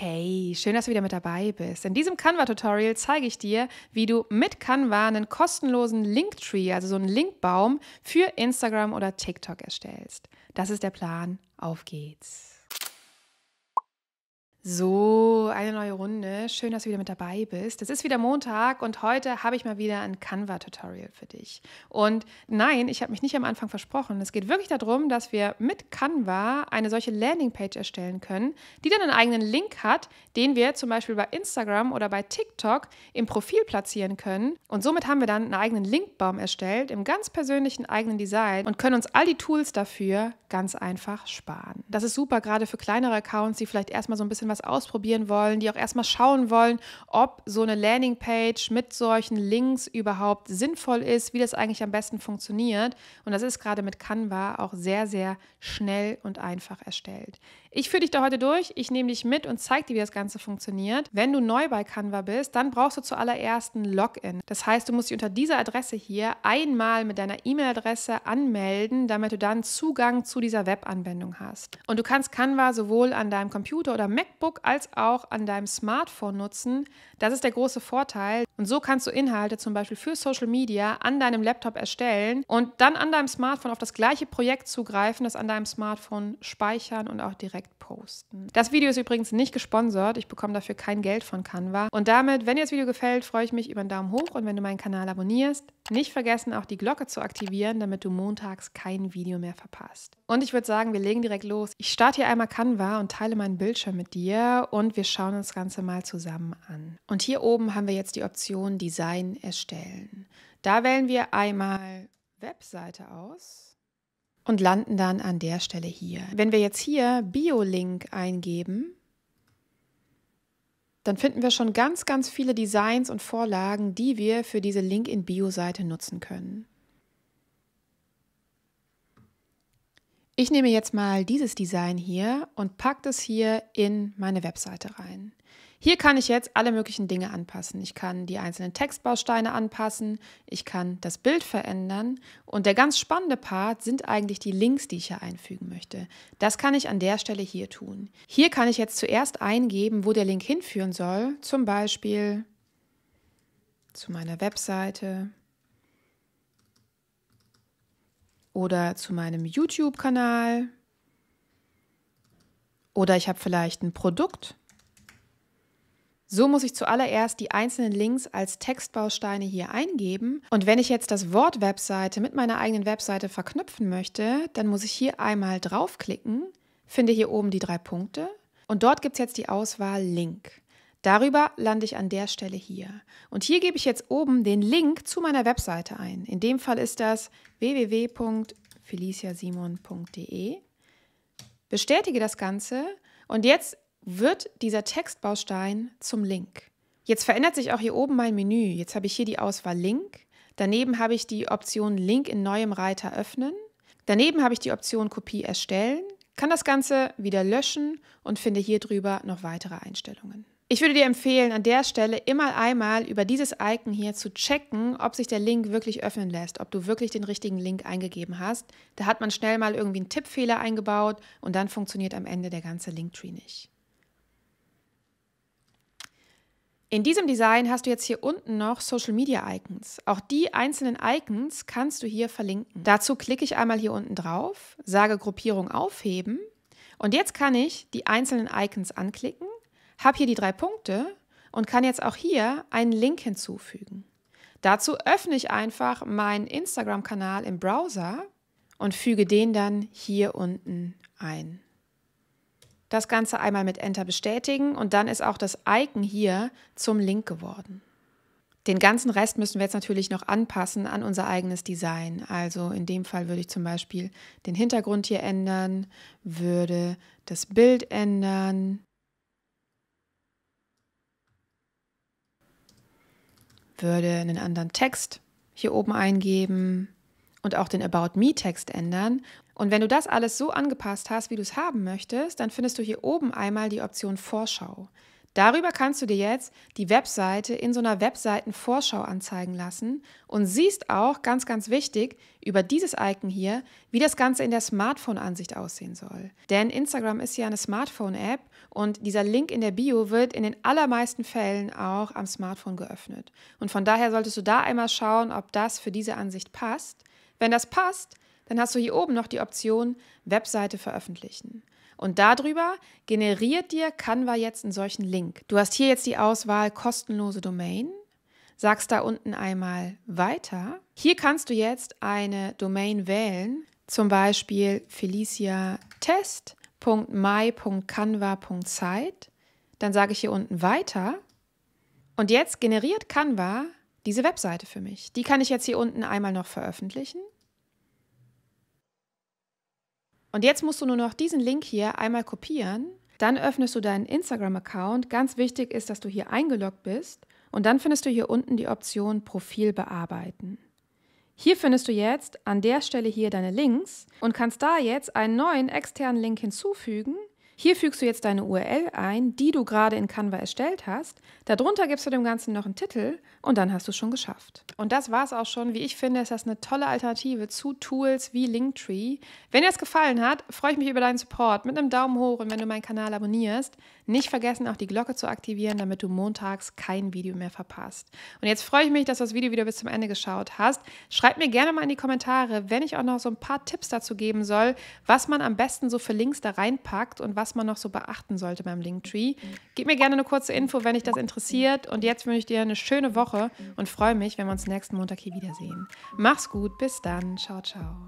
Hey, schön, dass du wieder mit dabei bist. In diesem Canva-Tutorial zeige ich dir, wie du mit Canva einen kostenlosen Linktree, also so einen Linkbaum für Instagram oder TikTok erstellst. Das ist der Plan. Auf geht's. So, eine neue Runde. Schön, dass du wieder mit dabei bist. Es ist wieder Montag und heute habe ich mal wieder ein Canva-Tutorial für dich. Und nein, ich habe mich nicht am Anfang versprochen. Es geht wirklich darum, dass wir mit Canva eine solche Landingpage erstellen können, die dann einen eigenen Link hat, den wir zum Beispiel bei Instagram oder bei TikTok im Profil platzieren können. Und somit haben wir dann einen eigenen Linkbaum erstellt, im ganz persönlichen eigenen Design und können uns all die Tools dafür ganz einfach sparen. Das ist super, gerade für kleinere Accounts, die vielleicht erstmal so ein bisschen was ausprobieren wollen, die auch erstmal schauen wollen, ob so eine Landingpage mit solchen Links überhaupt sinnvoll ist, wie das eigentlich am besten funktioniert. Und das ist gerade mit Canva auch sehr, sehr schnell und einfach erstellt. Ich führe dich da heute durch, ich nehme dich mit und zeige dir, wie das Ganze funktioniert. Wenn du neu bei Canva bist, dann brauchst du zuallererst ein Login. Das heißt, du musst dich unter dieser Adresse hier einmal mit deiner E-Mail-Adresse anmelden, damit du dann Zugang zu dieser Webanwendung hast. Und du kannst Canva sowohl an deinem Computer oder MacBook MacBook als auch an deinem Smartphone nutzen. Das ist der große Vorteil. Und so kannst du Inhalte zum Beispiel für Social Media an deinem Laptop erstellen und dann an deinem Smartphone auf das gleiche Projekt zugreifen, das an deinem Smartphone speichern und auch direkt posten. Das Video ist übrigens nicht gesponsert. Ich bekomme dafür kein Geld von Canva. Und damit, wenn dir das Video gefällt, freue ich mich über einen Daumen hoch und wenn du meinen Kanal abonnierst. Nicht vergessen, auch die Glocke zu aktivieren, damit du montags kein Video mehr verpasst. Und ich würde sagen, wir legen direkt los. Ich starte hier einmal Canva und teile meinen Bildschirm mit dir und wir schauen uns das Ganze mal zusammen an. Und hier oben haben wir jetzt die Option Design erstellen. Da wählen wir einmal Webseite aus und landen dann an der Stelle hier. Wenn wir jetzt hier Bio-Link eingeben, dann finden wir schon ganz, ganz viele Designs und Vorlagen, die wir für diese Link-in-Bio-Seite nutzen können. Ich nehme jetzt mal dieses Design hier und packe das hier in meine Webseite rein. Hier kann ich jetzt alle möglichen Dinge anpassen. Ich kann die einzelnen Textbausteine anpassen, ich kann das Bild verändern und der ganz spannende Part sind eigentlich die Links, die ich hier einfügen möchte. Das kann ich an der Stelle hier tun. Hier kann ich jetzt zuerst eingeben, wo der Link hinführen soll, zum Beispiel zu meiner Webseite oder zu meinem YouTube-Kanal oder ich habe vielleicht ein Produkt so muss ich zuallererst die einzelnen Links als Textbausteine hier eingeben. Und wenn ich jetzt das Wort Webseite mit meiner eigenen Webseite verknüpfen möchte, dann muss ich hier einmal draufklicken, finde hier oben die drei Punkte und dort gibt es jetzt die Auswahl Link. Darüber lande ich an der Stelle hier. Und hier gebe ich jetzt oben den Link zu meiner Webseite ein. In dem Fall ist das www.feliciasimon.de. Bestätige das Ganze und jetzt wird dieser Textbaustein zum Link. Jetzt verändert sich auch hier oben mein Menü. Jetzt habe ich hier die Auswahl Link. Daneben habe ich die Option Link in neuem Reiter öffnen. Daneben habe ich die Option Kopie erstellen, kann das Ganze wieder löschen und finde hier drüber noch weitere Einstellungen. Ich würde dir empfehlen, an der Stelle immer einmal über dieses Icon hier zu checken, ob sich der Link wirklich öffnen lässt, ob du wirklich den richtigen Link eingegeben hast. Da hat man schnell mal irgendwie einen Tippfehler eingebaut und dann funktioniert am Ende der ganze Linktree nicht. In diesem Design hast du jetzt hier unten noch Social Media Icons. Auch die einzelnen Icons kannst du hier verlinken. Dazu klicke ich einmal hier unten drauf, sage Gruppierung aufheben und jetzt kann ich die einzelnen Icons anklicken, habe hier die drei Punkte und kann jetzt auch hier einen Link hinzufügen. Dazu öffne ich einfach meinen Instagram-Kanal im Browser und füge den dann hier unten ein das Ganze einmal mit Enter bestätigen und dann ist auch das Icon hier zum Link geworden. Den ganzen Rest müssen wir jetzt natürlich noch anpassen an unser eigenes Design. Also in dem Fall würde ich zum Beispiel den Hintergrund hier ändern, würde das Bild ändern, würde einen anderen Text hier oben eingeben, und auch den About Me-Text ändern. Und wenn du das alles so angepasst hast, wie du es haben möchtest, dann findest du hier oben einmal die Option Vorschau. Darüber kannst du dir jetzt die Webseite in so einer Webseitenvorschau anzeigen lassen und siehst auch, ganz, ganz wichtig, über dieses Icon hier, wie das Ganze in der Smartphone-Ansicht aussehen soll. Denn Instagram ist ja eine Smartphone-App und dieser Link in der Bio wird in den allermeisten Fällen auch am Smartphone geöffnet. Und von daher solltest du da einmal schauen, ob das für diese Ansicht passt. Wenn das passt, dann hast du hier oben noch die Option Webseite veröffentlichen. Und darüber generiert dir Canva jetzt einen solchen Link. Du hast hier jetzt die Auswahl kostenlose Domain, sagst da unten einmal weiter. Hier kannst du jetzt eine Domain wählen, zum Beispiel feliciatest.my.canva.site. Dann sage ich hier unten weiter. Und jetzt generiert Canva diese Webseite für mich. Die kann ich jetzt hier unten einmal noch veröffentlichen. Und jetzt musst du nur noch diesen Link hier einmal kopieren. Dann öffnest du deinen Instagram-Account. Ganz wichtig ist, dass du hier eingeloggt bist. Und dann findest du hier unten die Option Profil bearbeiten. Hier findest du jetzt an der Stelle hier deine Links und kannst da jetzt einen neuen externen Link hinzufügen hier fügst du jetzt deine URL ein, die du gerade in Canva erstellt hast. Darunter gibst du dem Ganzen noch einen Titel und dann hast du es schon geschafft. Und das war es auch schon. Wie ich finde, ist das eine tolle Alternative zu Tools wie Linktree. Wenn dir es gefallen hat, freue ich mich über deinen Support mit einem Daumen hoch und wenn du meinen Kanal abonnierst. Nicht vergessen, auch die Glocke zu aktivieren, damit du montags kein Video mehr verpasst. Und jetzt freue ich mich, dass du das Video wieder bis zum Ende geschaut hast. Schreib mir gerne mal in die Kommentare, wenn ich auch noch so ein paar Tipps dazu geben soll, was man am besten so für Links da reinpackt und was was man noch so beachten sollte beim Linktree. Mhm. Gib mir gerne eine kurze Info, wenn dich das interessiert. Und jetzt wünsche ich dir eine schöne Woche und freue mich, wenn wir uns nächsten Montag hier wiedersehen. Mach's gut, bis dann. Ciao, ciao.